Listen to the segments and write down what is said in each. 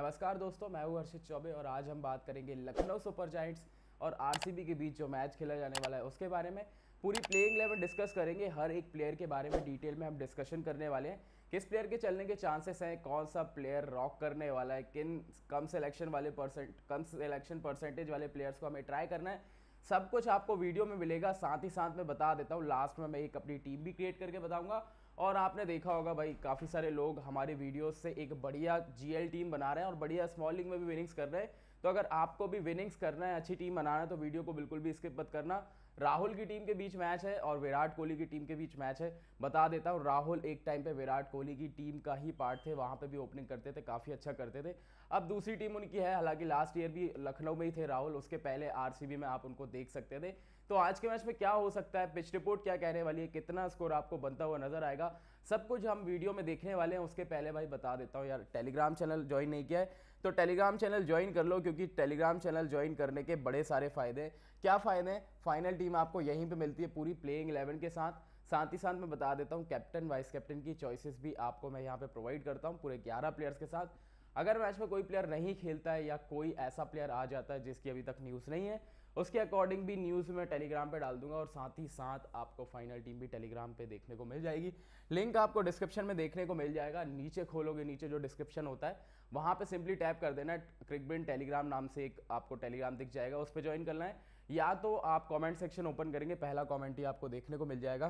नमस्कार दोस्तों मैं हूँ हर्षित चौबे और आज हम बात करेंगे लखनऊ सुपर जाइंट्स और आरसीबी के बीच जो मैच खेला जाने वाला है उसके बारे में पूरी प्लेइंग लेवल डिस्कस करेंगे हर एक प्लेयर के बारे में डिटेल में हम डिस्कशन करने वाले हैं किस प्लेयर के चलने के चांसेस हैं कौन सा प्लेयर रॉक करने वाला है किन कम सेलेक्शन वाले परसेंट कम सेलेक्शन परसेंटेज वाले प्लेयर्स को हमें ट्राई करना है सब कुछ आपको वीडियो में मिलेगा साथ ही साथ मैं बता देता हूँ लास्ट में मैं एक अपनी टीम भी क्रिएट करके बताऊंगा और आपने देखा होगा भाई काफ़ी सारे लोग हमारे वीडियोस से एक बढ़िया जीएल टीम बना रहे हैं और बढ़िया स्मॉल लीग में भी विनिंग्स कर रहे हैं तो अगर आपको भी विनिंग्स करना है अच्छी टीम बनाना है तो वीडियो को बिल्कुल भी स्किप मत करना राहुल की टीम के बीच मैच है और विराट कोहली की टीम के बीच मैच है बता देता हूँ राहुल एक टाइम पे विराट कोहली की टीम का ही पार्ट थे वहाँ पे भी ओपनिंग करते थे काफ़ी अच्छा करते थे अब दूसरी टीम उनकी है हालांकि लास्ट ईयर भी लखनऊ में ही थे राहुल उसके पहले आर में आप उनको देख सकते थे तो आज के मैच में क्या हो सकता है पिच रिपोर्ट क्या कहने वाली है कितना स्कोर आपको बनता हुआ नजर आएगा सब कुछ हम वीडियो में देखने वाले हैं उसके पहले भाई बता देता हूँ यार टेलीग्राम चैनल ज्वाइन नहीं किया है तो टेलीग्राम चैनल ज्वाइन कर लो क्योंकि टेलीग्राम चैनल ज्वाइन करने के बड़े सारे फायदे हैं क्या फ़ायदे हैं फाइनल टीम आपको यहीं पे मिलती है पूरी प्लेइंग इलेवन के साथ साथ ही साथ मैं बता देता हूँ कैप्टन वाइस कैप्टन की चॉइसेस भी आपको मैं यहाँ पे प्रोवाइड करता हूँ पूरे 11 प्लेयर्स के साथ अगर मैच में कोई प्लेयर नहीं खेलता है या कोई ऐसा प्लेयर आ जाता है जिसकी अभी तक न्यूज़ नहीं है उसके अकॉर्डिंग भी न्यूज़ मैं टेलीग्राम पर डाल दूंगा और साथ ही साथ आपको फाइनल टीम भी टेलीग्राम पर देखने को मिल जाएगी लिंक आपको डिस्क्रिप्शन में देखने को मिल जाएगा नीचे खोलोगे नीचे जो डिस्क्रिप्शन होता है वहाँ पे सिंपली टैप कर देना क्रिकबिन टेलीग्राम नाम से एक आपको टेलीग्राम दिख जाएगा उस पर ज्वाइन करना है या तो आप कमेंट सेक्शन ओपन करेंगे पहला कमेंट ही आपको देखने को मिल जाएगा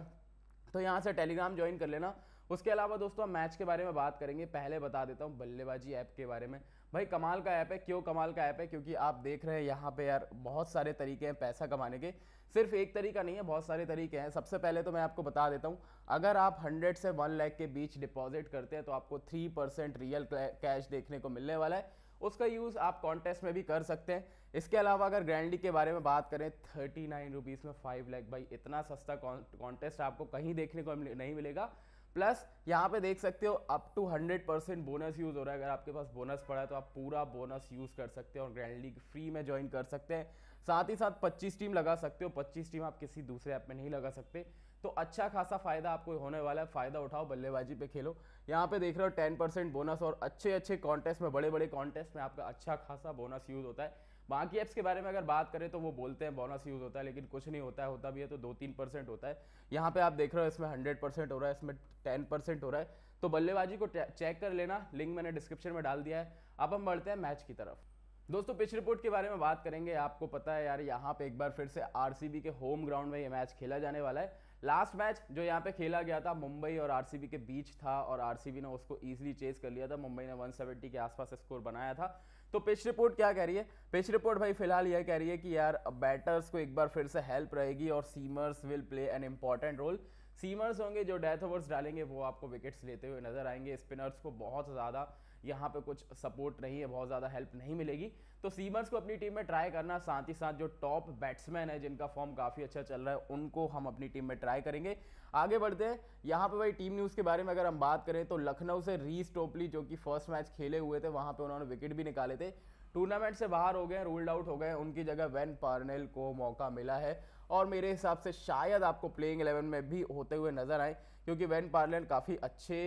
तो यहाँ से टेलीग्राम ज्वाइन कर लेना उसके अलावा दोस्तों मैच के बारे में बात करेंगे पहले बता देता हूँ बल्लेबाजी ऐप के बारे में भाई कमाल का ऐप है क्यों कमाल का ऐप है क्योंकि आप देख रहे हैं यहाँ पे यार बहुत सारे तरीके हैं पैसा कमाने के सिर्फ एक तरीका नहीं है बहुत सारे तरीके हैं सबसे पहले तो मैं आपको बता देता हूँ अगर आप 100 से 1 लाख के बीच डिपॉजिट करते हैं तो आपको 3 परसेंट रियल कैश देखने को मिलने वाला है उसका यूज़ आप कॉन्टेस्ट में भी कर सकते हैं इसके अलावा अगर ग्रैंडी के बारे में बात करें थर्टी नाइन रुपीज़ में फाइव लैख भाई इतना सस्ता कॉन्टेस्ट आपको कहीं देखने को नहीं मिलेगा प्लस यहाँ पे देख सकते हो up to 100 percent bonus use हो रहा है अगर आपके पास बोनस पड़ा है तो आप पूरा बोनस यूज़ कर सकते हो और ग्रैंड लीग फ्री में ज्वाइन कर सकते हैं साथ ही साथ 25 टीम लगा सकते हो 25 टीम आप किसी दूसरे ऐप में नहीं लगा सकते तो अच्छा खासा फ़ायदा आपको होने वाला है फ़ायदा उठाओ बल्लेबाजी पे खेलो यहाँ पे देख रहे हो टेन परसेंट बोनस और अच्छे अच्छे कॉन्टेस्ट में बड़े बड़े कॉन्टेस्ट में आपका अच्छा खासा बोनस यूज़ होता है बाकी ऐप्स के बारे में अगर बात करें तो वो बोलते हैं बोनस यूज़ होता है लेकिन कुछ नहीं होता है होता भी है तो दो तीन परसेंट होता है यहाँ पे आप देख रहे हो इसमें हंड्रेड परसेंट हो रहा है इसमें टेन परसेंट हो रहा है तो बल्लेबाजी को चेक कर लेना लिंक मैंने डिस्क्रिप्शन में डाल दिया है अब हम बढ़ते हैं मैच की तरफ दोस्तों पिच रिपोर्ट के बारे में बात करेंगे आपको पता है यार यहाँ पे एक बार फिर से आर के होम ग्राउंड में ये मैच खेला जाने वाला है लास्ट मैच जो यहाँ पे खेला गया था मुंबई और आर के बीच था और आर ने उसको ईजिली चेस कर लिया था मुंबई ने 170 के आसपास स्कोर बनाया था तो पिच रिपोर्ट क्या कह रही है पिच रिपोर्ट भाई फिलहाल यह कह रही है कि यार बैटर्स को एक बार फिर से हेल्प रहेगी और seamers will play an important role seamers होंगे जो डेथ ओवर्स डालेंगे वो आपको विकेट्स लेते हुए नजर आएंगे स्पिनर्स को बहुत ज़्यादा यहाँ पे कुछ सपोर्ट नहीं है बहुत ज़्यादा हेल्प नहीं मिलेगी तो सीमर्स को अपनी टीम में ट्राई करना साथ ही साथ जो टॉप बैट्समैन है जिनका फॉर्म काफ़ी अच्छा चल रहा है उनको हम अपनी टीम में ट्राई करेंगे आगे बढ़ते हैं यहाँ पर भाई टीम न्यूज़ के बारे में अगर हम बात करें तो लखनऊ से रीस टोपली जो कि फर्स्ट मैच खेले हुए थे वहाँ पर उन्होंने विकेट भी निकाले थे टूर्नामेंट से बाहर हो गए रूल्ड आउट हो गए उनकी जगह वेन पार्नेल को मौका मिला है और मेरे हिसाब से शायद आपको प्लेइंग एलेवन में भी होते हुए नजर आए क्योंकि वैन पार्लियन काफ़ी अच्छे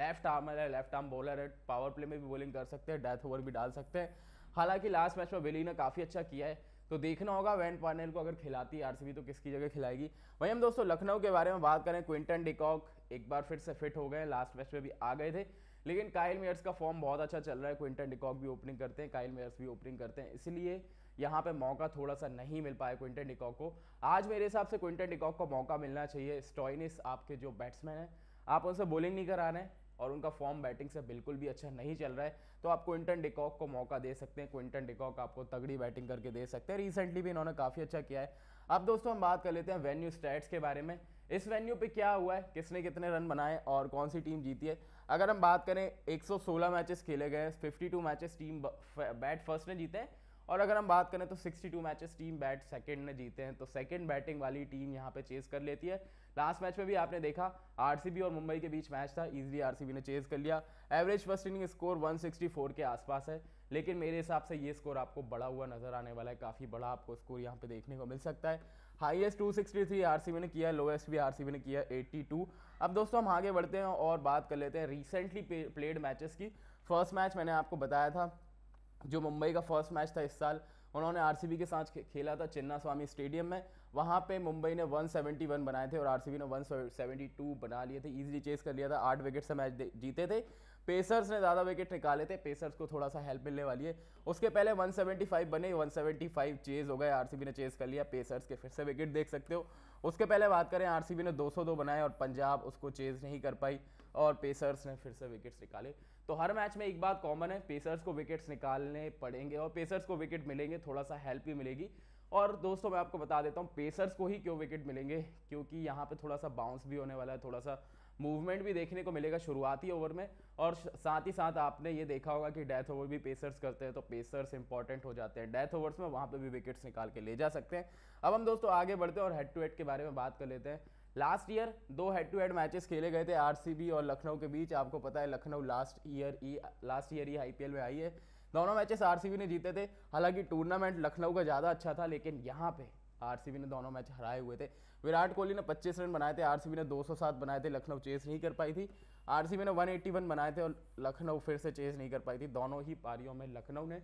लेफ्ट आर्मर है लेफ्ट आर्म बॉलर है पावर प्ले में भी बॉलिंग कर सकते हैं डेथ ओवर भी डाल सकते हैं हालांकि लास्ट मैच में विली ने काफ़ी अच्छा किया है तो देखना होगा वैन पार्लियन को अगर खिलाती है आर तो किसकी जगह खिलाएगी वहीं हम दोस्तों लखनऊ के बारे में बात करें क्विंटन डिकॉक एक बार फिर से फिट हो गए लास्ट मैच में भी आ गए थे लेकिन काइल मेयर्स का फॉर्म बहुत अच्छा चल रहा है क्विंटन डिकॉक भी ओपनिंग करते हैं काइल मेयर्स भी ओपनिंग करते हैं इसलिए यहाँ पे मौका थोड़ा सा नहीं मिल पाया क्विंटन डिकॉक को आज मेरे हिसाब से क्विंटन डिकॉक को मौका मिलना चाहिए स्टॉइनिस आपके जो बैट्समैन हैं आप उनसे बॉलिंग नहीं करा रहे हैं और उनका फॉर्म बैटिंग से बिल्कुल भी अच्छा नहीं चल रहा है तो आप क्विंटन डिकॉक को मौका दे सकते हैं क्विंटन डिकॉक आपको तगड़ी बैटिंग करके दे सकते हैं रिसेंटली भी इन्होंने काफ़ी अच्छा किया है अब दोस्तों हम बात कर लेते हैं वेन्यू स्टैट्स के बारे में इस वेन्यू पे क्या हुआ है किसने कितने रन बनाए और कौन सी टीम जीती है अगर हम बात करें 116 मैचेस खेले गए 52 मैचेस टीम बैट फर्स्ट ने जीते हैं और अगर हम बात करें तो 62 मैचेस टीम बैट सेकंड ने जीते हैं तो सेकंड बैटिंग वाली टीम यहाँ पे चेस कर लेती है लास्ट मैच में भी आपने देखा आरसीबी और मुंबई के बीच मैच था इजीली आरसीबी ने चेस कर लिया एवरेज फर्स्ट इनिंग स्कोर 164 के आसपास है लेकिन मेरे हिसाब से ये स्कोर आपको बड़ा हुआ नजर आने वाला है काफ़ी बड़ा आपको स्कोर यहाँ पे देखने को मिल सकता है हाईएस्ट 263 सिक्सटी ने किया लोएस्ट भी आर ने किया 82 अब दोस्तों हम आगे बढ़ते हैं और बात कर लेते हैं रिसेंटली प्लेड मैचेस की फर्स्ट मैच मैंने आपको बताया था जो मुंबई का फर्स्ट मैच था इस साल उन्होंने आर के साथ खेला था चिन्ना स्वामी स्टेडियम में वहाँ पे मुंबई ने 171 बनाए थे और आर ने 172 बना लिए थे इजीली चेस कर लिया था आठ विकेट से मैच जीते थे पेसर्स ने ज़्यादा विकेट निकाले थे पेसर्स को थोड़ा सा हेल्प मिलने वाली है उसके पहले 175 बने 175 चेज हो गए आर ने चेज कर लिया पेसर्स के फिर से विकेट देख सकते हो उसके पहले बात करें आर ने दो बनाए और पंजाब उसको चेज नहीं कर पाई और पेसर्स ने फिर से विकेट्स निकाले तो हर मैच में एक बात कॉमन है पेसर्स को विकेट्स निकालने पड़ेंगे और पेसर्स को विकेट मिलेंगे थोड़ा सा हेल्प भी मिलेगी और दोस्तों मैं आपको बता देता हूँ पेसर्स को ही क्यों विकेट मिलेंगे क्योंकि यहाँ पे थोड़ा सा बाउंस भी होने वाला है थोड़ा सा मूवमेंट भी देखने को मिलेगा शुरुआती ओवर में और साथ ही साथ आपने ये देखा होगा कि डेथ ओवर भी पेसर्स करते हैं तो पेसर्स इंपॉर्टेंट हो जाते हैं डेथ ओवर्स में वहाँ पर भी विकेट्स निकाल के ले जा सकते हैं अब हम दोस्तों आगे बढ़ते हैं और हेड टू हेड के बारे में बात कर लेते हैं लास्ट ईयर दो हेड टू हेड मैचेस खेले गए थे आरसीबी और लखनऊ के बीच आपको पता है लखनऊ लास्ट ईयर ही लास्ट ईयर ही आईपीएल में आई है दोनों मैचेस आरसीबी ने जीते थे हालांकि टूर्नामेंट लखनऊ का ज़्यादा अच्छा था लेकिन यहाँ पे आरसीबी ने दोनों मैच हराए हुए थे विराट कोहली ने 25 रन बनाए थे आरसीबी ने 207 बनाए थे लखनऊ चेस नहीं कर पाई थी आरसीबी ने 181 बनाए थे और लखनऊ फिर से चेस नहीं कर पाई थी दोनों ही पारियों में लखनऊ ने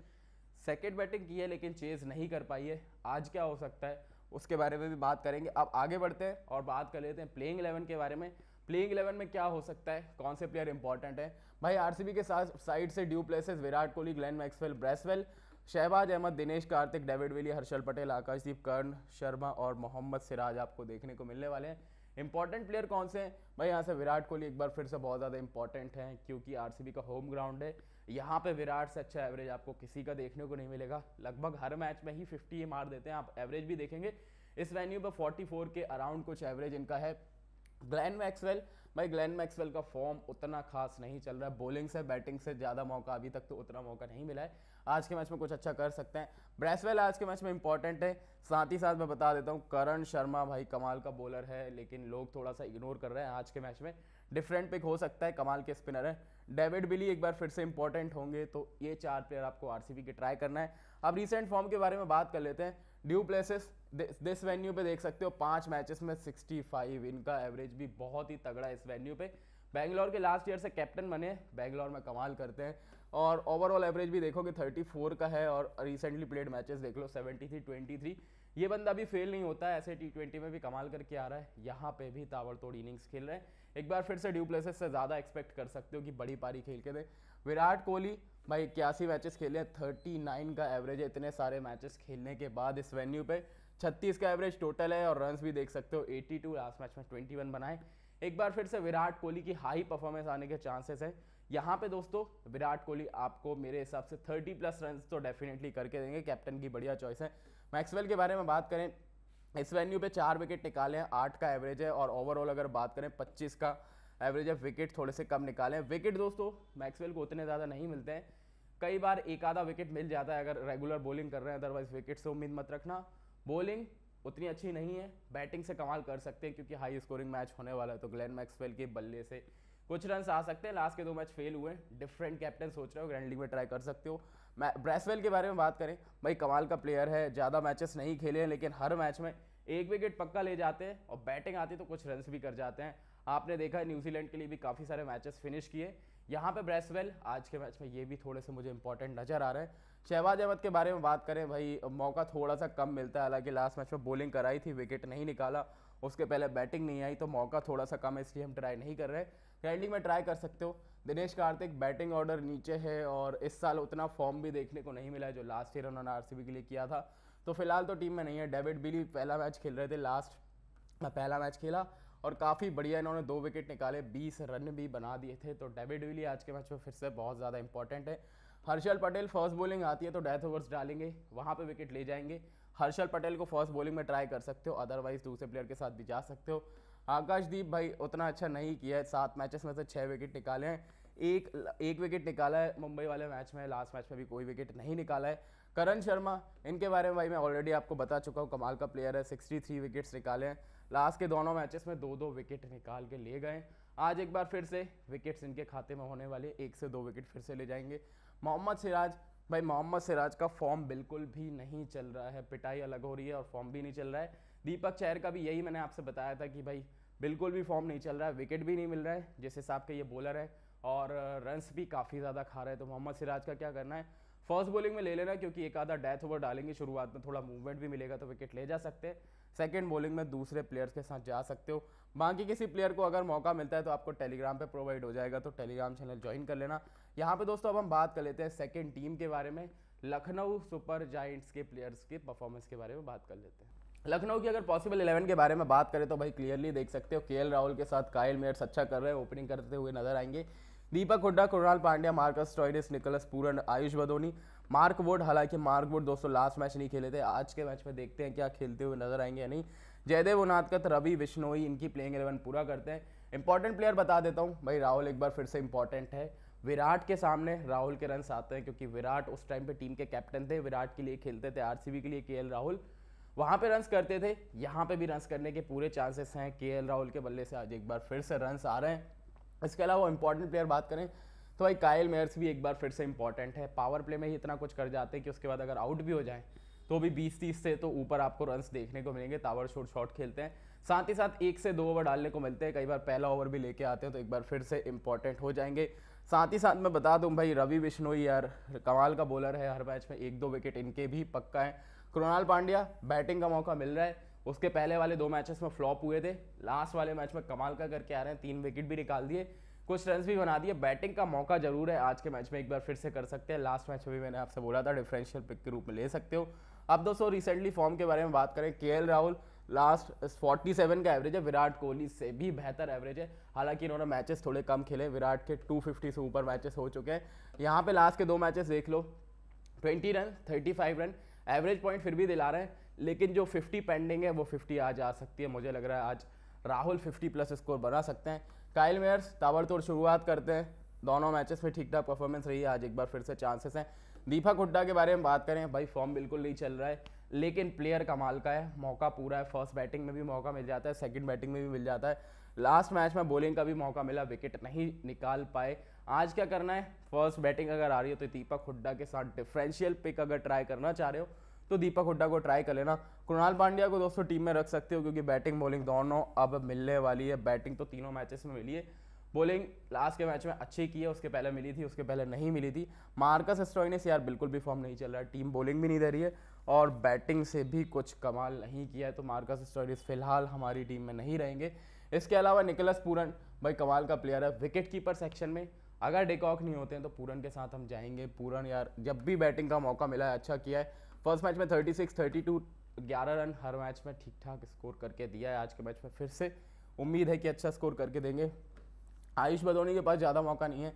सेकेंड बैटिंग की है लेकिन चेज नहीं कर पाई है आज क्या हो सकता है उसके बारे में भी बात करेंगे अब आगे बढ़ते हैं और बात कर लेते हैं प्लेइंग इलेवन के बारे में प्लेइंग इलेवन में क्या हो सकता है कौन से प्लेयर इंपॉर्टेंट है भाई आरसीबी के साथ साइड से du Plessis Virat Kohli Glenn Maxwell Bracewell Shahbaz Ahmed Dinesh Karthik David Willey Harshal Patel Akashdeep Karn Sharma और मोहम्मद सिराज आपको देखने को मिलने वाले हैं इंपॉर्टेंट प्लेयर कौन से हैं भाई यहाँ से विराट कोहली एक बार फिर से बहुत ज़्यादा इंपॉर्टेंट हैं क्योंकि आर का होम ग्राउंड है यहाँ पे विराट से अच्छा एवरेज आपको किसी का देखने को नहीं मिलेगा लगभग हर मैच में ही 50 ये मार देते हैं आप एवरेज भी देखेंगे इस वेन्यू पर 44 के अराउंड कुछ एवरेज इनका है ग्लैन मैक्सवेल भाई ग्लैन मैक्सवेल का फॉर्म उतना खास नहीं चल रहा है बॉलिंग से बैटिंग से ज़्यादा मौका अभी तक तो उतना मौका नहीं मिला है आज के मैच में कुछ अच्छा कर सकते हैं ब्रेसवेल आज के मैच में इंपॉर्टेंट है साथ ही साथ मैं बता देता हूँ करण शर्मा भाई कमाल का बॉलर है लेकिन लोग थोड़ा सा इग्नोर कर रहे हैं आज के मैच में डिफरेंट पिक हो सकता है कमाल के स्पिनर है डेविड बिली एक बार फिर से इंपॉर्टेंट होंगे तो ये चार प्लेयर आपको आरसीबी के ट्राई करना है अब रिसेंट फॉर्म के बारे में बात कर लेते हैं ड्यू प्लेसेस दिस वेन्यू पे देख सकते हो पांच मैचेस में 65 इनका एवरेज भी बहुत ही तगड़ा है इस वेन्यू पे बैंगलोर के लास्ट ईयर से कैप्टन बने बैंगलोर में कमाल करते हैं और ओवरऑल एवरेज भी देखोगे 34 का है और रिसेंटली प्लेड मैचेस देख लो 73 23 ये बंदा भी फेल नहीं होता है ऐसे टी में भी कमाल करके आ रहा है यहाँ पे भी ताबड़तोड़ इनिंग्स खेल रहे हैं एक बार फिर से ड्यू प्लेसेस से ज़्यादा एक्सपेक्ट कर सकते हो कि बड़ी पारी खेल के दें विराट कोहली भाई इक्यासी मैचेस खेले हैं थर्टी नाइन का एवरेज है इतने सारे मैचेस खेलने के बाद इस वेन्यू पे छत्तीस का एवरेज टोटल है और रन्स भी देख सकते हो एट्टी टू लास्ट मैच में ट्वेंटी वन बनाए एक बार फिर से विराट कोहली की हाई परफॉर्मेंस आने के चांसेस है यहाँ पे दोस्तों विराट कोहली आपको मेरे हिसाब से थर्टी प्लस रन तो डेफिनेटली करके देंगे कैप्टन की बढ़िया चॉइस है मैक्सवेल के बारे में बात करें इस वेन्यू पे चार विकेट निकाले हैं आठ का एवरेज है और ओवरऑल अगर बात करें पच्चीस का एवरेज है विकेट थोड़े से कम निकाले हैं विकेट दोस्तों मैक्सवेल को उतने ज़्यादा नहीं मिलते हैं कई बार एक आधा विकेट मिल जाता है अगर रेगुलर बॉलिंग कर रहे हैं अदरवाइज विकेट से उम्मीद मत रखना बॉलिंग उतनी अच्छी नहीं है बैटिंग से कमाल कर सकते हैं क्योंकि हाई स्कोरिंग मैच होने वाला है तो ग्लैन मैक्सवेल के बल्ले से कुछ रन आ सकते हैं लास्ट के दो मैच फेल हुए डिफरेंट कैप्टन सोच रहे हो ग्रैंड लीग में ट्राई कर सकते हो ब्रेसवेल के बारे में बात करें भाई कमाल का प्लेयर है ज़्यादा मैचेस नहीं खेले हैं लेकिन हर मैच में एक विकेट पक्का ले जाते हैं और बैटिंग आती तो कुछ रन भी कर जाते हैं आपने देखा न्यूजीलैंड के लिए भी काफ़ी सारे मैचेस फिनिश किए यहाँ पे ब्रेसवेल आज के मैच में ये भी थोड़े से मुझे इंपॉर्टेंट नज़र आ रहे हैं शहबाज अहमद के बारे में बात करें भाई मौका थोड़ा सा कम मिलता है हालांकि लास्ट मैच में बॉलिंग कराई थी विकेट नहीं निकाला उसके पहले बैटिंग नहीं आई तो मौका थोड़ा सा कम है इसलिए हम ट्राई नहीं कर रहे फील्डिंग में ट्राई कर सकते हो दिनेश कार्तिक बैटिंग ऑर्डर नीचे है और इस साल उतना फॉर्म भी देखने को नहीं मिला जो लास्ट ईयर उन्होंने आर के लिए किया था तो फिलहाल तो टीम में नहीं है डेविड बिली पहला मैच खेल रहे थे लास्ट पहला मैच खेला और काफ़ी बढ़िया इन्होंने दो विकेट निकाले 20 रन भी बना दिए थे तो डेविड बिली आज के मैच में फिर से बहुत ज़्यादा इंपॉर्टेंट है हर्षल पटेल फर्स्ट बॉलिंग आती है तो डेथ ओवर्स डालेंगे वहाँ पर विकेट ले जाएंगे हर्षल पटेल को फर्स्ट बॉलिंग में ट्राई कर सकते हो अदरवाइज दूसरे प्लेयर के साथ भी जा सकते हो आकाशदीप भाई उतना अच्छा नहीं किया है सात मैचेस में से छः विकेट निकाले हैं एक एक विकेट निकाला है मुंबई वाले मैच में लास्ट मैच में भी कोई विकेट नहीं निकाला है करण शर्मा इनके बारे में भाई मैं ऑलरेडी आपको बता चुका हूँ कमाल का प्लेयर है सिक्सटी थ्री विकेट्स निकाले हैं लास्ट के दोनों मैचेस में दो दो विकेट निकाल के ले गए आज एक बार फिर से विकेट्स इनके खाते में होने वाले एक से दो विकेट फिर से ले जाएंगे मोहम्मद सिराज भाई मोहम्मद सिराज का फॉर्म बिल्कुल भी नहीं चल रहा है पिटाई अलग हो रही है और फॉर्म भी नहीं चल रहा है दीपक चैर का भी यही मैंने आपसे बताया था कि भाई बिल्कुल भी फॉर्म नहीं चल रहा है विकेट भी नहीं मिल रहा है जिस हिसाब के ये बॉलर है और रन्स भी काफ़ी ज़्यादा खा रहे हैं तो मोहम्मद सिराज का क्या करना है फर्स्ट बॉलिंग में ले लेना क्योंकि एक आधा डेथ ओवर डालेंगे शुरुआत में थोड़ा मूवमेंट भी मिलेगा तो विकेट ले जा सकते हैं सेकेंड बॉलिंग में दूसरे प्लेयर्स के साथ जा सकते हो बाकी किसी प्लेयर को अगर मौका मिलता है तो आपको टेलीग्राम पे प्रोवाइड हो जाएगा तो टेलीग्राम चैनल ज्वाइन कर लेना यहाँ पे दोस्तों अब हम बात कर लेते हैं सेकेंड टीम के बारे में लखनऊ सुपर जाइंट्स के प्लेयर्स के परफॉर्मेंस के बारे में बात कर लेते हैं लखनऊ की अगर पॉसिबल इलेवन के बारे में बात करें तो भाई क्लियरली देख सकते हो के राहुल के साथ कायल मेयर्स अच्छा कर रहे हैं ओपनिंग करते हुए नजर आएंगे Deepak Hooda Krunal Pandya Marcus Stoinis Nicholas Pooran Ayush Badoni Mark Wood हालांकि मार्क वोड दोस्तों लास्ट मैच नहीं खेले थे आज के मैच में देखते हैं क्या खेलते हुए नजर आएंगे या नहीं जयदेव उनादकत रवि बिश्नोई इनकी प्लेइंग एलेवन पूरा करते हैं इंपॉर्टेंट प्लेयर बता देता हूँ भाई राहुल एक बार फिर से इंपॉर्टेंट है विराट के सामने राहुल के रन आते हैं क्योंकि विराट उस टाइम पे टीम के कैप्टन थे विराट के लिए खेलते थे आरसीबी के लिए के राहुल वहाँ पे रन्स करते थे यहाँ पे भी रन्स करने के पूरे चांसेस हैं के राहुल के बल्ले से आज एक बार फिर से रन्स आ रहे हैं इसके अलावा इंपॉर्टेंट प्लेयर बात करें तो भाई कायल मेयर्स भी एक बार फिर से इंपॉर्टेंट है पावर प्ले में ही इतना कुछ कर जाते हैं कि उसके बाद अगर आउट भी हो जाए तो भी 20 तीस से तो ऊपर आपको रन देखने को मिलेंगे तावर शोट शॉट खेलते हैं साथ ही साथ एक से दो ओवर डालने को मिलते हैं कई बार पहला ओवर भी लेके आते हैं तो एक बार फिर से इंपॉर्टेंट हो जाएंगे साथ ही साथ मैं बता दूं भाई रवि बिश्नोई यार कमाल का बॉलर है हर मैच में एक दो विकेट इनके भी पक्का है कृणाल पांड्या बैटिंग का मौका मिल रहा है उसके पहले वाले दो मैचेस में फ्लॉप हुए थे लास्ट वाले मैच में कमाल का करके आ रहे हैं तीन विकेट भी निकाल दिए कुछ रन भी बना दिए बैटिंग का मौका जरूर है आज के मैच में एक बार फिर से कर सकते हैं लास्ट मैच में भी मैंने आपसे बोला था डिफरेंशियल पिक के रूप में ले सकते हो अब दोस्तों रिसेंटली फॉर्म के बारे में बात करें के राहुल लास्ट 47 का एवरेज है विराट कोहली से भी बेहतर एवरेज है हालांकि इन्होंने मैचेस थोड़े कम खेले विराट के 250 से ऊपर मैचेस हो चुके हैं यहाँ पे लास्ट के दो मैचेस देख लो 20 रन 35 रन एवरेज पॉइंट फिर भी दिला रहे हैं लेकिन जो 50 पेंडिंग है वो 50 आज आ सकती है मुझे लग रहा है आज राहुल 50 प्लस स्कोर बना सकते हैं काइल मेयर्स ताबड़तोड़ शुरुआत करते हैं दोनों मैचेस में ठीक ठाक परफॉर्मेंस रही है आज एक बार फिर से चांसेस हैं दीपक हुड्डा के बारे में बात करें भाई फॉर्म बिल्कुल नहीं चल रहा है लेकिन प्लेयर कमाल का है मौका पूरा है फर्स्ट बैटिंग में भी मौका मिल जाता है सेकंड बैटिंग में भी मिल जाता है लास्ट मैच में बॉलिंग का भी मौका मिला विकेट नहीं निकाल पाए आज क्या करना है फर्स्ट बैटिंग अगर आ रही हो तो दीपक हुड्डा के साथ डिफरेंशियल पिक अगर ट्राई करना चाह रहे हो तो दीपक हुड्डा को ट्राई कर लेना कृणाल पांड्या को दोस्तों टीम में रख सकते हो क्योंकि बैटिंग बॉलिंग दोनों अब मिलने वाली है बैटिंग तो तीनों मैचेस में मिली है बॉलिंग लास्ट के मैच में अच्छी की है उसके पहले मिली थी उसके पहले नहीं मिली थी मार्कस स्ट्रॉइनिस यार बिल्कुल भी फॉर्म नहीं चल रहा है टीम बॉलिंग भी नहीं दे रही है और बैटिंग से भी कुछ कमाल नहीं किया है तो मार्कस स्ट्रॉइनिस फिलहाल हमारी टीम में नहीं रहेंगे इसके अलावा निकलस पूरन भाई कमाल का प्लेयर है विकेट कीपर सेक्शन में अगर डेकॉक नहीं होते हैं तो पूरन के साथ हम जाएंगे पूरन यार जब भी बैटिंग का मौका मिला है अच्छा किया है फर्स्ट मैच में 36, 32, 11 रन हर मैच में ठीक ठाक स्कोर करके दिया है आज के मैच में फिर से उम्मीद है कि अच्छा स्कोर करके देंगे आयुष बदोनी के पास ज़्यादा मौका नहीं है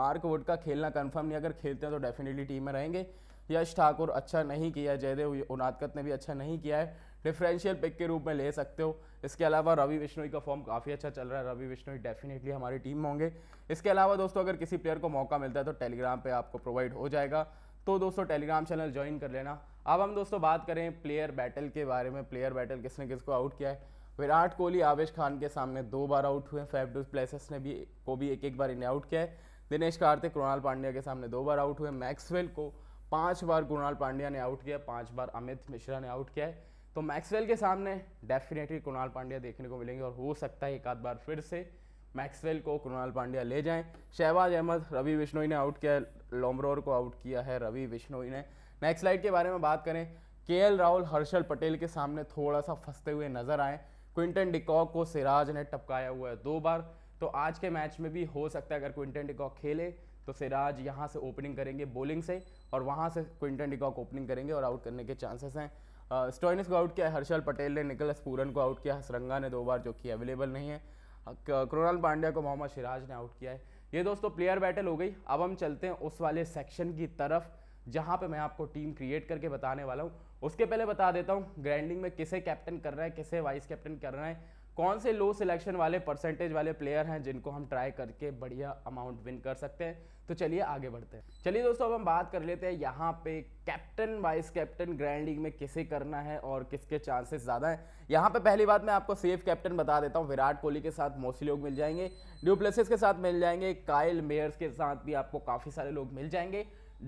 मार्क वुड का खेलना कन्फर्म नहीं अगर खेलते हैं तो डेफिनेटली टीम में रहेंगे यश ठाकुर अच्छा नहीं किया जयदेव उनादकत ने भी अच्छा नहीं किया है डिफरेंशियल पिक के रूप में ले सकते हो इसके अलावा रवि विश्नोई का फॉर्म काफ़ी अच्छा चल रहा है रवि विश्नोई डेफिनेटली हमारी टीम होंगे इसके अलावा दोस्तों अगर किसी प्लेयर को मौका मिलता है तो टेलीग्राम पर आपको प्रोवाइड हो जाएगा तो दोस्तों टेलीग्राम चैनल ज्वाइन कर लेना अब हम दोस्तों बात करें प्लेयर बैटल के बारे में प्लेयर बैटल किसने किसको आउट किया है विराट कोहली आवेश खान के सामने दो बार आउट हुए फैफ डूज प्लेसेस ने भी को भी एक एक बार इन्हें आउट किया है दिनेश कार्तिक कृणाल पांड्या के सामने दो बार आउट हुए मैक्सवेल को पांच बार कृणाल पांड्या ने आउट किया पांच बार अमित मिश्रा ने आउट किया है तो मैक्सवेल के सामने डेफिनेटली कुणाल पांड्या देखने को मिलेंगे और हो सकता है एक आध बार फिर से मैक्सवेल को कुणाल पांड्या ले जाएं शहबाज अहमद रवि बिश्नोई ने आउट किया लोमरोर को आउट किया है रवि बिश्नोई ने नेक्स्ट स्लाइड के बारे में बात करें के राहुल हर्षल पटेल के सामने थोड़ा सा फंसते हुए नजर आए क्विंटन डिकॉक को सिराज ने टपकाया हुआ है दो बार तो आज के मैच में भी हो सकता है अगर क्विंटन डिकॉक खेले तो सिराज यहाँ से ओपनिंग करेंगे बॉलिंग से और वहाँ से क्विंटन डिकॉक ओपनिंग करेंगे और आउट करने के चांसेस हैं स्टोइनिस को आउट किया हर्षल पटेल ने निकलस पूरन को आउट किया हसरंगा ने दो बार जो कि अवेलेबल नहीं है क्रोनल पांड्या को मोहम्मद सिराज ने आउट किया है ये दोस्तों प्लेयर बैटल हो गई अब हम चलते हैं उस वाले सेक्शन की तरफ जहाँ पे मैं आपको टीम क्रिएट करके बताने वाला हूँ उसके पहले बता देता हूँ ग्राइंडिंग में किसे कैप्टन कर रहा है किसे वाइस कैप्टन कर रहा है कौन से लो सिलेक्शन वाले परसेंटेज वाले प्लेयर हैं जिनको हम ट्राई करके बढ़िया अमाउंट विन कर सकते हैं तो चलिए आगे बढ़ते हैं चलिए दोस्तों अब हम बात कर लेते हैं यहाँ पे captain vice captain grand league में किसे करना है और किसके चांसेस ज़्यादा हैं यहाँ पे पहली बात मैं आपको सेफ कैप्टन बता देता हूँ विराट कोहली के साथ मोस्टली लोग मिल जाएंगे ड्यूप्लेसिस के साथ मिल जाएंगे कायल मेयर्स के साथ भी आपको काफ़ी सारे लोग मिल जाएंगे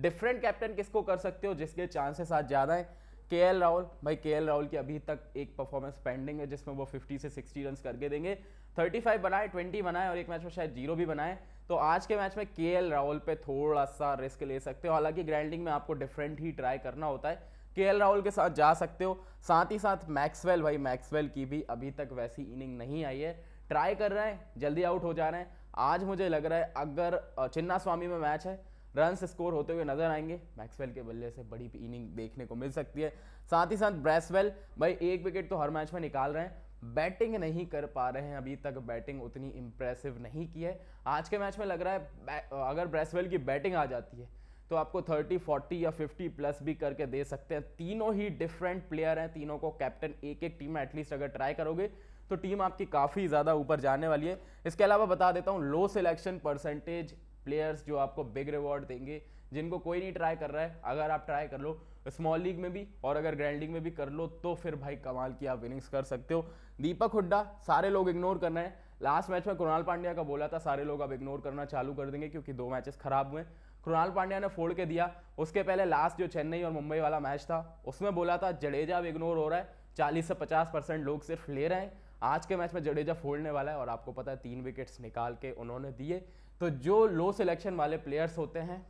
डिफरेंट कैप्टन किसको कर सकते हो जिसके चांसेस आज ज़्यादा हैं के एल राहुल भाई के एल राहुल की अभी तक एक परफॉर्मेंस पेंडिंग है जिसमें वो 50 से 60 रन करके देंगे 35 बनाए 20 बनाए और एक मैच में शायद जीरो भी बनाए तो आज के मैच में के एल राहुल पे थोड़ा सा रिस्क ले सकते हो हालांकि ग्रैंडिंग में आपको डिफरेंट ही ट्राई करना होता है के एल राहुल के साथ जा सकते हो साथ ही साथ मैक्सवेल भाई मैक्सवेल की भी अभी तक वैसी इनिंग नहीं आई है ट्राई कर रहे हैं जल्दी आउट हो जा रहे हैं आज मुझे लग रहा है अगर चिन्ना स्वामी में मैच है रन स्कोर होते हुए नजर आएंगे मैक्सवेल के बल्ले से बड़ी इनिंग देखने को मिल सकती है साथ ही साथ ब्रेसवेल भाई एक विकेट तो हर मैच में निकाल रहे हैं बैटिंग नहीं कर पा रहे हैं अभी तक बैटिंग उतनी इम्प्रेसिव नहीं की है आज के मैच में लग रहा है अगर ब्रेसवेल की बैटिंग आ जाती है तो आपको 30, 40 या 50 प्लस भी करके दे सकते हैं तीनों ही डिफरेंट प्लेयर हैं तीनों को कैप्टन एक एक टीम में एटलीस्ट अगर ट्राई करोगे तो टीम आपकी काफ़ी ज़्यादा ऊपर जाने वाली है इसके अलावा बता देता हूँ लो सिलेक्शन परसेंटेज प्लेयर्स जो आपको बिग रिवॉर्ड देंगे जिनको कोई नहीं ट्राई कर रहा है अगर आप ट्राई कर लो स्मॉल लीग में भी और अगर ग्रैंड लीग में भी कर लो तो फिर भाई कमाल की आप विनिंग्स कर सकते हो दीपक हुड्डा सारे लोग इग्नोर कर रहे हैं लास्ट मैच में कृणाल पांड्या का बोला था सारे लोग अब इग्नोर करना चालू कर देंगे क्योंकि दो मैचेस खराब हुए कृणाल पांड्या ने फोड़ के दिया उसके पहले लास्ट जो चेन्नई और मुंबई वाला मैच था उसमें बोला था जडेजा अब इग्नोर हो रहा है चालीस से पचास परसेंट लोग सिर्फ ले रहे हैं आज के मैच में जडेजा फोड़ने वाला है और आपको पता है तीन विकेट्स निकाल के उन्होंने दिए तो जो लो सिलेक्शन वाले प्लेयर्स होते हैं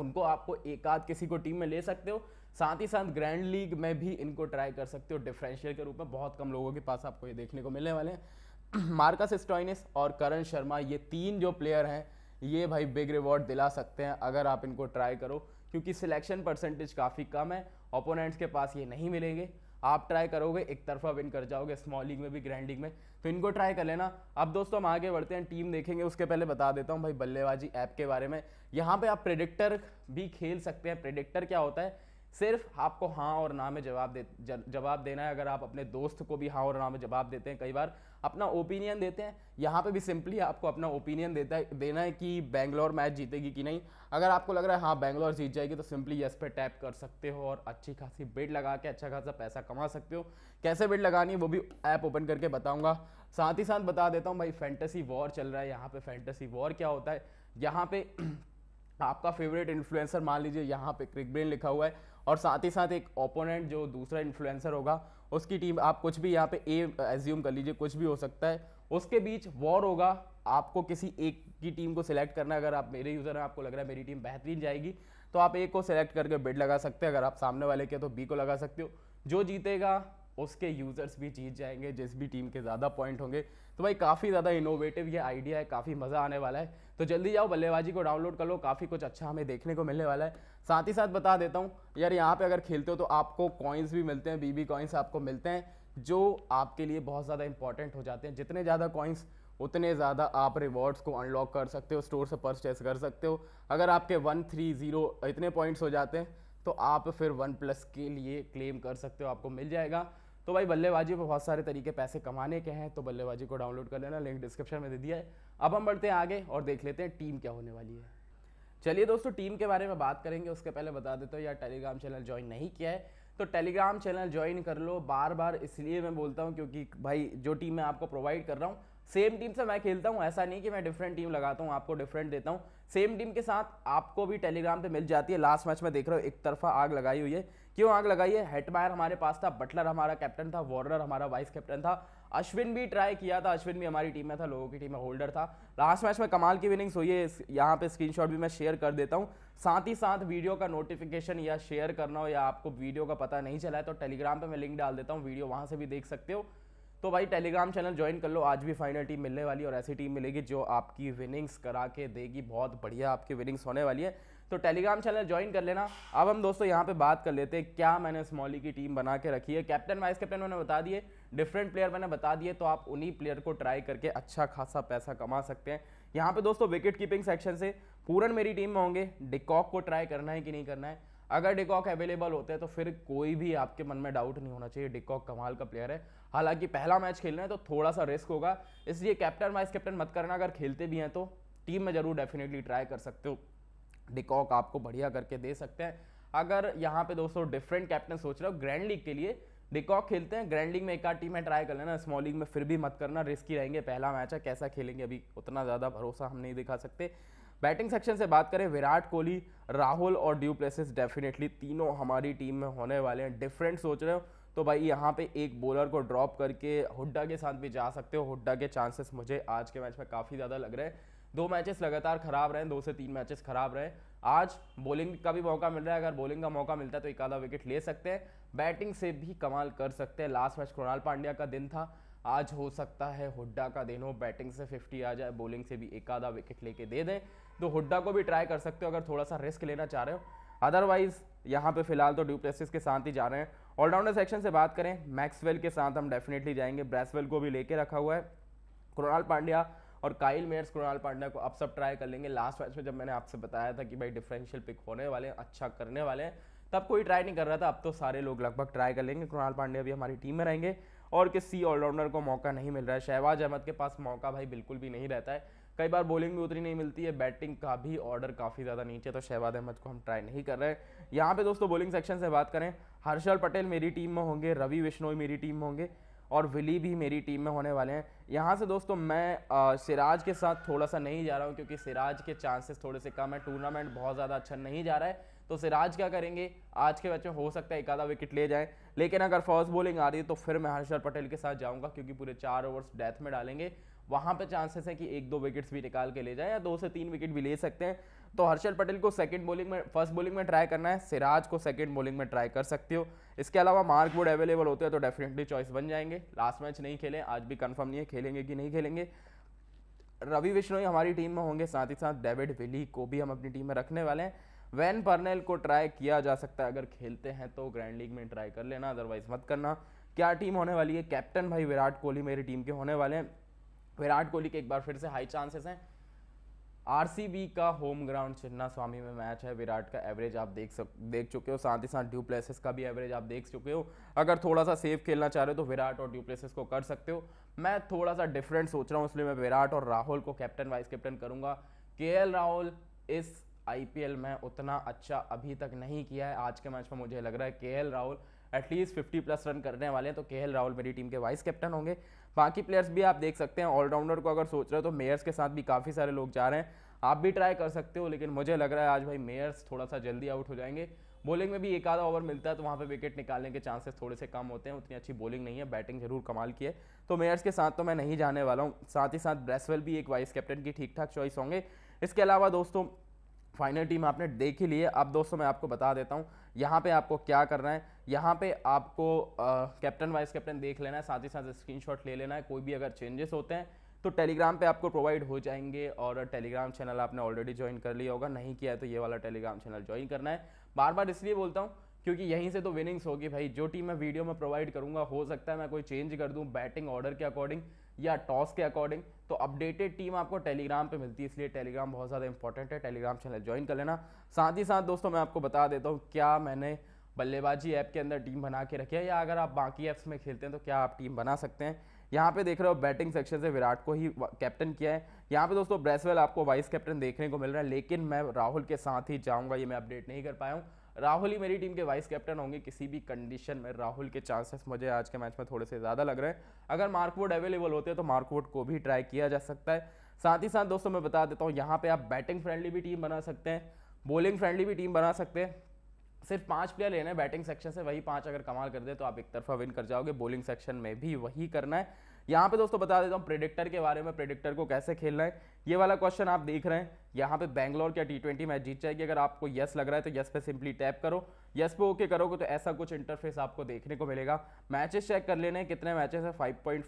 उनको आपको एक आध किसी को टीम में ले सकते हो साथ ही साथ ग्रैंड लीग में भी इनको ट्राई कर सकते हो डिफरेंशियल के रूप में बहुत कम लोगों के पास आपको ये देखने को मिलने वाले हैं मार्कस स्टॉइनिस और करण शर्मा ये तीन जो प्लेयर हैं ये भाई बिग रिवॉर्ड दिला सकते हैं अगर आप इनको ट्राई करो क्योंकि सिलेक्शन परसेंटेज काफ़ी कम है ओपोनेंट्स के पास ये नहीं मिलेंगे आप ट्राई करोगे एक तरफा विन कर जाओगे स्मॉल लीग में भी ग्रैंड लीग में तो इनको ट्राई कर लेना अब दोस्तों हम आगे बढ़ते हैं टीम देखेंगे उसके पहले बता देता हूँ भाई बल्लेबाजी ऐप के बारे में यहाँ पे आप प्रेडिक्टर भी खेल सकते हैं प्रेडिक्टर क्या होता है सिर्फ आपको हाँ और ना में जवाब दे जवाब देना है अगर आप अपने दोस्त को भी हाँ और ना में जवाब देते हैं कई बार अपना ओपिनियन देते हैं यहाँ पे भी सिंपली आपको अपना ओपिनियन देता है देना है कि बैंगलोर मैच जीतेगी कि नहीं अगर आपको लग रहा है हाँ बैंगलोर जीत जाएगी तो सिंपली यस पे टैप कर सकते हो और अच्छी खासी बेड लगा के अच्छा खासा पैसा कमा सकते हो कैसे बेड लगानी है वो भी ऐप ओपन करके बताऊँगा साथ ही साथ बता देता हूँ भाई फैंटेसी वॉर चल रहा है यहाँ पर फैंटेसी वॉर क्या होता है यहाँ पर आपका फेवरेट इन्फ्लुएंसर मान लीजिए यहाँ पे क्रिक ब्रेन लिखा हुआ है और साथ ही साथ एक ओपोनेंट जो दूसरा इन्फ्लुएंसर होगा उसकी टीम आप कुछ भी यहाँ पे ए एज्यूम कर लीजिए कुछ भी हो सकता है उसके बीच वॉर होगा आपको किसी एक की टीम को सिलेक्ट करना अगर आप मेरे यूज़र हैं आपको लग रहा है मेरी टीम बेहतरीन जाएगी तो आप ए को सिलेक्ट करके बिड लगा सकते हैं अगर आप सामने वाले के तो बी को लगा सकते हो जो जीतेगा उसके यूज़र्स भी जीत जाएंगे जिस भी टीम के ज़्यादा पॉइंट होंगे तो भाई काफ़ी ज़्यादा इनोवेटिव ये आइडिया है काफ़ी मज़ा आने वाला है तो जल्दी जाओ बल्लेबाजी को डाउनलोड कर लो काफ़ी कुछ अच्छा हमें देखने को मिलने वाला है साथ ही साथ बता देता हूँ यार यहाँ पे अगर खेलते हो तो आपको कॉइन्स भी मिलते हैं बीबी कॉइन्स आपको मिलते हैं जो आपके लिए बहुत ज़्यादा इंपॉर्टेंट हो जाते हैं जितने ज़्यादा कॉइन्स उतने ज़्यादा आप रिवॉर्ड्स को अनलॉक कर सकते हो स्टोर से परचेस कर सकते हो अगर आपके वन थ्री ज़ीरो इतने पॉइंट्स हो जाते हैं तो आप फिर वन प्लस के लिए क्लेम कर सकते हो आपको मिल जाएगा तो भाई बल्लेबाजी में बहुत सारे तरीके पैसे कमाने के हैं तो बल्लेबाजी को डाउनलोड कर लेना लिंक डिस्क्रिप्शन में दे दिया है अब हम बढ़ते हैं आगे और देख लेते हैं टीम क्या होने वाली है चलिए दोस्तों टीम के बारे में बात करेंगे उसके पहले बता देते हो यार टेलीग्राम चैनल ज्वाइन नहीं किया है तो टेलीग्राम चैनल ज्वाइन कर लो बार बार इसलिए मैं बोलता हूँ क्योंकि भाई जो टीम मैं आपको प्रोवाइड कर रहा हूँ सेम टीम से मैं खेलता हूँ ऐसा नहीं कि मैं डिफरेंट टीम लगाता हूँ आपको डिफरेंट देता हूँ सेम टीम के साथ आपको भी टेलीग्राम पे मिल जाती है लास्ट मैच में देख रहे हो एक तरफा आग लगाई हुई है क्यों आग लगाई है हेटमायर हमारे पास था बटलर हमारा कैप्टन था वॉर्नर हमारा वाइस कैप्टन था अश्विन भी ट्राई किया था अश्विन भी हमारी टीम में था लोगों की टीम में होल्डर था लास्ट मैच में कमाल की विनिंग्स हुई है यहाँ पे स्क्रीनशॉट भी मैं शेयर कर देता हूँ साथ ही साथ वीडियो का नोटिफिकेशन या शेयर करना हो या आपको वीडियो का पता नहीं चला है तो टेलीग्राम पर मैं लिंक डाल देता हूँ वीडियो वहाँ से भी देख सकते हो तो भाई टेलीग्राम चैनल ज्वाइन कर लो आज भी फाइनल टीम मिलने वाली और ऐसी टीम मिलेगी जो आपकी विनिंग्स करा के देगी बहुत बढ़िया आपकी विनिंग्स होने वाली है तो टेलीग्राम चैनल ज्वाइन कर लेना अब हम दोस्तों यहाँ पे बात कर लेते हैं क्या मैंने स्मॉली की टीम बना के रखी है कैप्टन वाइस कैप्टन मैंने बता दिए डिफरेंट प्लेयर मैंने बता दिए तो आप उन्हीं प्लेयर को ट्राई करके अच्छा खासा पैसा कमा सकते हैं यहाँ पे दोस्तों विकेट कीपिंग सेक्शन से पूरन मेरी टीम में होंगे डिकॉक को ट्राई करना है कि नहीं करना है अगर डिकॉक अवेलेबल होते हैं तो फिर कोई भी आपके मन में डाउट नहीं होना चाहिए डिकॉक कमाल का प्लेयर है हालांकि पहला मैच खेलना है तो थोड़ा सा रिस्क होगा इसलिए कैप्टन वाइस कैप्टन मत करना अगर खेलते भी हैं तो टीम में जरूर डेफिनेटली ट्राई कर सकते हो डिकॉक आपको बढ़िया करके दे सकते हैं अगर यहाँ पे दोस्तों डिफरेंट कैप्टन सोच रहे हो ग्रैंड लीग के लिए डिकॉक खेलते हैं ग्रैंड लीग में एक आध टीम है ट्राई कर लेना स्मॉल लीग में फिर भी मत करना रिस्की रहेंगे पहला मैच है कैसा खेलेंगे अभी उतना ज़्यादा भरोसा हम नहीं दिखा सकते बैटिंग सेक्शन से बात करें विराट कोहली राहुल और ड्यू प्लेसेस डेफिनेटली तीनों हमारी टीम में होने वाले हैं डिफरेंट सोच रहे हो तो भाई यहाँ पे एक बॉलर को ड्रॉप करके हुड्डा के साथ भी जा सकते हो हुड्डा के चांसेस मुझे आज के मैच में काफ़ी ज़्यादा लग रहे हैं दो मैचेस लगातार खराब रहे दो से तीन मैचेस खराब रहे आज बॉलिंग का भी मौका मिल रहा है अगर बॉलिंग का मौका मिलता है तो एक आधा विकेट ले सकते हैं बैटिंग से भी कमाल कर सकते हैं लास्ट मैच कृणाल पांड्या का दिन था आज हो सकता है हुड्डा का दिन हो बैटिंग से 50 आ जाए बॉलिंग से भी एक आधा विकेट लेके दे दें तो हुड्डा को भी ट्राई कर सकते हो अगर थोड़ा सा रिस्क लेना चाह रहे हो अदरवाइज यहाँ पे फिलहाल तो ड्यूप्लेसिस के साथ ही जा रहे हैं ऑलराउंडर सेक्शन से बात करें मैक्सवेल के साथ हम डेफिनेटली जाएंगे ब्रेसवेल को भी लेके रखा हुआ है कृणाल पांड्या और काइल मेयर्स कृणाल पांड्या को अब सब ट्राई कर लेंगे लास्ट मैच में जब मैंने आपसे बताया था कि भाई डिफरेंशियल पिक होने वाले हैं अच्छा करने वाले हैं तब कोई ट्राई नहीं कर रहा था अब तो सारे लोग लगभग ट्राई कर लेंगे कृणाल पांडे अभी हमारी टीम में रहेंगे और किसी ऑलराउंडर को मौका नहीं मिल रहा है शहबाज अहमद के पास मौका भाई बिल्कुल भी नहीं रहता है कई बार बॉलिंग भी उतनी नहीं मिलती है बैटिंग का भी ऑर्डर काफ़ी ज़्यादा नीचे तो शहबाज अहमद को हम ट्राई नहीं कर रहे हैं यहाँ पे दोस्तों बॉलिंग सेक्शन से बात करें हर्षल पटेल मेरी टीम में होंगे रवि विश्नोई मेरी टीम में होंगे और विली भी मेरी टीम में होने वाले हैं यहाँ से दोस्तों मैं आ, सिराज के साथ थोड़ा सा नहीं जा रहा हूँ क्योंकि सिराज के चांसेस थोड़े से कम है टूर्नामेंट बहुत ज़्यादा अच्छा नहीं जा रहा है तो सिराज क्या करेंगे आज के बच्चे में हो सकता है एक आधा विकेट ले जाएं लेकिन अगर फर्स्ट बॉलिंग आ रही है तो फिर मैं हर्षर पटेल के साथ जाऊंगा क्योंकि पूरे चार ओवर्स डेथ में डालेंगे वहाँ पर चांसेस है कि एक दो विकेट्स भी निकाल के ले जाएं या दो से तीन विकेट भी ले सकते हैं तो हर्षल पटेल को सेकंड बॉलिंग में फर्स्ट बॉलिंग में ट्राई करना है सिराज को सेकंड बॉलिंग में ट्राई कर सकते हो इसके अलावा मार्क वुड अवेलेबल होते हैं तो डेफिनेटली चॉइस बन जाएंगे लास्ट मैच नहीं खेले आज भी कन्फर्म नहीं है खेलेंगे कि नहीं खेलेंगे रवि विश्नोई हमारी टीम में होंगे साथ ही साथ डेविड विली को भी हम अपनी टीम में रखने वाले हैं वैन पर्नेल को ट्राई किया जा सकता है अगर खेलते हैं तो ग्रैंड लीग में ट्राई कर लेना अदरवाइज मत करना क्या टीम होने वाली है कैप्टन भाई विराट कोहली मेरी टीम के होने वाले हैं विराट कोहली के एक बार फिर से हाई चांसेस हैं आरसीबी का होम ग्राउंड चिन्ना स्वामी में मैच है विराट का एवरेज आप देख सक देख चुके हो साथ ही साथ ड्यू प्लेसेस का भी एवरेज आप देख चुके हो अगर थोड़ा सा सेफ खेलना चाह रहे हो तो विराट और ड्यू प्लेसेस को कर सकते हो मैं थोड़ा सा डिफरेंट सोच रहा हूँ इसलिए मैं विराट और राहुल को कैप्टन वाइस कैप्टन करूँगा के राहुल इस आईपीएल में उतना अच्छा अभी तक नहीं किया है आज के मैच में मुझे लग रहा है के Rahul at least fifty plus run करने वाले हैं तो के राहुल मेरी टीम के वाइस कैप्टन होंगे बाकी प्लेयर्स भी आप देख सकते हैं ऑलराउंडर को अगर सोच रहे हो तो मेयर्स के साथ भी काफ़ी सारे लोग जा रहे हैं आप भी ट्राई कर सकते हो लेकिन मुझे लग रहा है आज भाई मेयर्स थोड़ा सा जल्दी आउट हो जाएंगे बॉलिंग में भी एक आधा ओवर मिलता है तो वहाँ पे विकेट निकालने के चांसेस थोड़े से कम होते हैं उतनी अच्छी बॉलिंग नहीं है बैटिंग जरूर कमाल की है तो मेयर्स के साथ तो मैं नहीं जाने वाला हूँ साथ ही साथ ब्रेसवेल भी एक वाइस कैप्टन की ठीक ठाक चॉइस होंगे इसके अलावा दोस्तों फाइनल टीम आपने देख ही ली है अब दोस्तों मैं आपको बता देता हूँ यहाँ पे आपको क्या करना है यहाँ पे आपको कैप्टन वाइस कैप्टन देख लेना है साथ ही साथ स्क्रीनशॉट ले लेना है कोई भी अगर चेंजेस होते हैं तो टेलीग्राम पे आपको प्रोवाइड हो जाएंगे और टेलीग्राम चैनल आपने ऑलरेडी ज्वाइन कर लिया होगा नहीं किया है तो ये वाला टेलीग्राम चैनल ज्वाइन करना है बार बार इसलिए बोलता हूँ क्योंकि यहीं से तो विनिंग्स होगी भाई जो टीम मैं वीडियो में प्रोवाइड करूंगा हो सकता है मैं कोई चेंज कर दूँ बैटिंग ऑर्डर के अकॉर्डिंग या टॉस के अकॉर्डिंग तो अपडेटेड टीम आपको टेलीग्राम पे मिलती है इसलिए टेलीग्राम बहुत ज़्यादा इंपॉर्टेंट है टेलीग्राम चैनल ज्वाइन कर लेना साथ ही साथ दोस्तों मैं आपको बता देता हूँ क्या मैंने बल्लेबाजी ऐप के अंदर टीम बना के रखी है या अगर आप बाकी ऐप्स में खेलते हैं तो क्या आप टीम बना सकते हैं यहाँ पे देख रहे हो बैटिंग सेक्शन से विराट को ही कैप्टन किया है यहाँ पे दोस्तों ब्रेसवेल आपको वाइस कैप्टन देखने को मिल रहा है लेकिन मैं राहुल के साथ ही जाऊँगा ये मैं अपडेट नहीं कर पाया हूँ राहुल ही मेरी टीम के वाइस कैप्टन होंगे किसी भी कंडीशन में राहुल के चांसेस मुझे आज के मैच में थोड़े से ज़्यादा लग रहे हैं अगर मार्कवुड अवेलेबल होते हैं तो मार्कवुड को भी ट्राई किया जा सकता है साथ ही साथ दोस्तों मैं बता देता हूँ यहाँ पर आप बैटिंग फ्रेंडली भी टीम बना सकते हैं बॉलिंग फ्रेंडली भी टीम बना सकते हैं सिर्फ पांच प्लेयर लेना है बैटिंग सेक्शन से वही पांच अगर कमाल कर दे तो आप एक तरफा विन कर जाओगे बॉलिंग सेक्शन में भी वही करना है यहाँ पे दोस्तों बता देता हूँ प्रेडिक्टर के बारे में प्रेडिक्टर को कैसे खेलना है ये वाला क्वेश्चन आप देख रहे हैं यहाँ पे बैंगलोर क्या टी ट्वेंटी मैच जीत जाएगी अगर आपको यस लग रहा है तो यस पे सिंपली टैप करो यस पे ओके करोगे तो ऐसा कुछ इंटरफेस आपको देखने को मिलेगा मैचेस चेक कर लेने है कितने मैचेस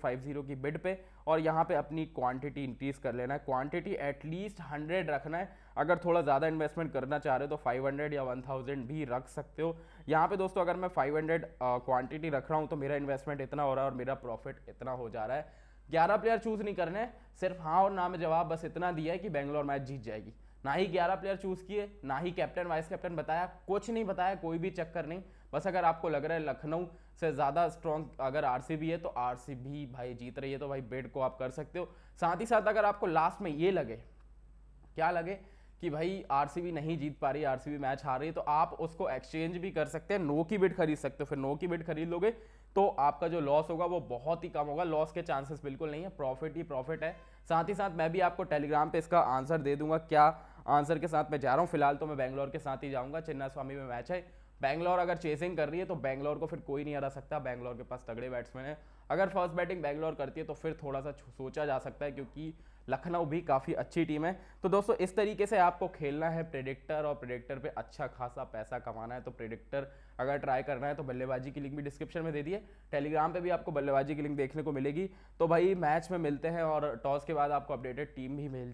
है जीरो की बिड पे और यहाँ पे अपनी क्वांटिटी इंक्रीज कर लेना है क्वांटिटी एटलीस्ट हंड्रेड रखना है अगर थोड़ा ज़्यादा इन्वेस्टमेंट करना चाह रहे हो तो हंड्रेड या थाउजेंड भी रख सकते हो यहाँ पे दोस्तों अगर मैं 500 क्वांटिटी रख रहा हूँ तो मेरा इन्वेस्टमेंट इतना हो रहा है और मेरा प्रॉफिट इतना हो जा रहा है ग्यारह प्लेयर चूज नहीं करने सिर्फ हाँ और ना में जवाब बस इतना दिया है कि बेंगलोर मैच जीत जाएगी ना ही ग्यारह प्लेयर चूज किए ना ही कैप्टन वाइस कैप्टन बताया कुछ नहीं बताया कोई भी चक्कर नहीं बस अगर आपको लग रहा है लखनऊ से ज़्यादा स्ट्रॉन्ग अगर आर है तो आर भाई जीत रही है तो भाई बेड को आप कर सकते हो साथ ही साथ अगर आपको लास्ट में ये लगे क्या लगे कि भाई आरसीबी नहीं जीत पा रही आरसीबी मैच हार रही है तो आप उसको एक्सचेंज भी कर सकते हैं नो की बिट खरीद सकते हो फिर नो की बिट खरीद लोगे तो आपका जो लॉस होगा वो बहुत ही कम होगा लॉस के चांसेस बिल्कुल नहीं है प्रॉफिट ही प्रॉफिट है साथ ही साथ मैं भी आपको टेलीग्राम पे इसका आंसर दे दूंगा क्या आंसर के साथ मैं जा रहा हूँ फिलहाल तो मैं बैंगलोर के साथ ही जाऊँगा चिन्ना स्वामी में मैच है बैंगलोर अगर चेसिंग कर रही है तो बैंगलोर को फिर कोई नहीं हरा सकता बैंगलोर के पास तगड़े बैट्समैन है अगर फर्स्ट बैटिंग बैंगलोर करती है तो फिर थोड़ा सा सोचा जा सकता है क्योंकि लखनऊ भी काफ़ी अच्छी टीम है तो दोस्तों इस तरीके से आपको खेलना है प्रेडिक्टर और प्रेडिक्टर पे अच्छा खासा पैसा कमाना है तो प्रेडिक्टर अगर ट्राई करना है तो बल्लेबाजी की लिंक भी डिस्क्रिप्शन में दे दिए टेलीग्राम पे भी आपको बल्लेबाजी की लिंक देखने को मिलेगी तो भाई मैच में मिलते हैं और टॉस के बाद आपको अपडेटेड टीम भी मिल